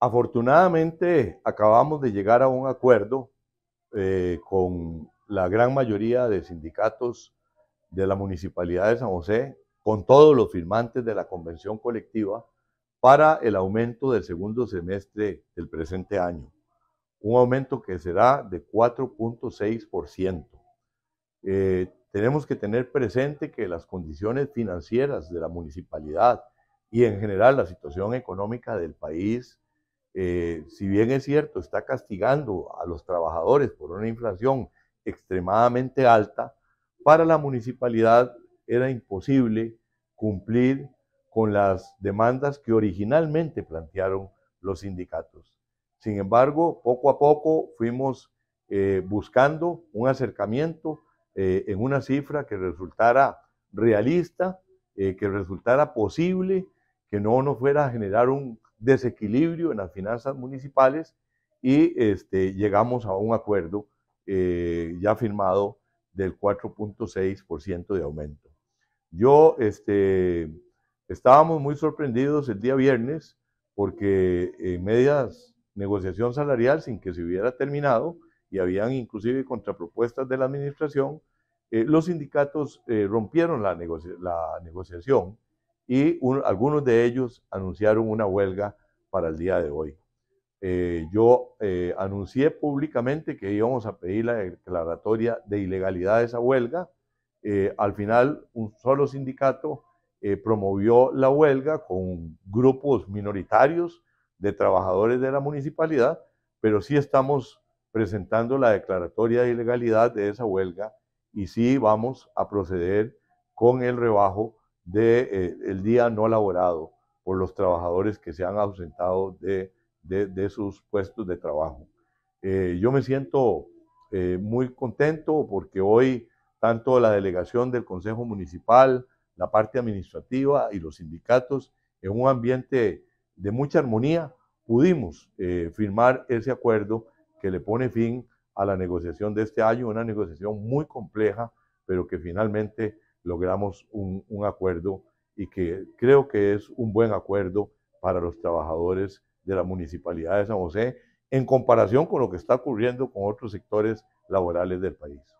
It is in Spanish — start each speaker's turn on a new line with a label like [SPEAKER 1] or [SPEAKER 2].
[SPEAKER 1] Afortunadamente acabamos de llegar a un acuerdo eh, con la gran mayoría de sindicatos de la Municipalidad de San José, con todos los firmantes de la convención colectiva, para el aumento del segundo semestre del presente año. Un aumento que será de 4.6%. Eh, tenemos que tener presente que las condiciones financieras de la municipalidad y en general la situación económica del país eh, si bien es cierto, está castigando a los trabajadores por una inflación extremadamente alta, para la municipalidad era imposible cumplir con las demandas que originalmente plantearon los sindicatos. Sin embargo, poco a poco fuimos eh, buscando un acercamiento eh, en una cifra que resultara realista, que resultara posible, que no nos fuera a generar un desequilibrio en las finanzas municipales y este, llegamos a un acuerdo eh, ya firmado del 4.6% de aumento. Yo este, estábamos muy sorprendidos el día viernes porque en medias negociación salarial sin que se hubiera terminado y habían inclusive contrapropuestas de la administración, eh, los sindicatos eh, rompieron la negociación y algunos de ellos anunciaron una huelga para el día de hoy. Eh, yo eh, anuncié públicamente que íbamos a pedir la declaratoria de ilegalidad de esa huelga. Eh, al final, un solo sindicato promovió la huelga con grupos minoritarios de trabajadores de la municipalidad, pero sí estamos presentando la declaratoria de ilegalidad de esa huelga y sí vamos a proceder con el rebajo del eh, el día no laborado por los trabajadores que se han ausentado de, sus puestos de trabajo. Eh, yo me siento eh, muy contento porque hoy tanto la delegación del Consejo Municipal, la parte administrativa y los sindicatos, en un ambiente de mucha armonía, pudimos firmar ese acuerdo que le pone fin a la negociación de este año, una negociación muy compleja, pero que finalmente logramos un, acuerdo y que creo que es un buen acuerdo para los trabajadores de la Municipalidad de San José en comparación con lo que está ocurriendo con otros sectores laborales del país.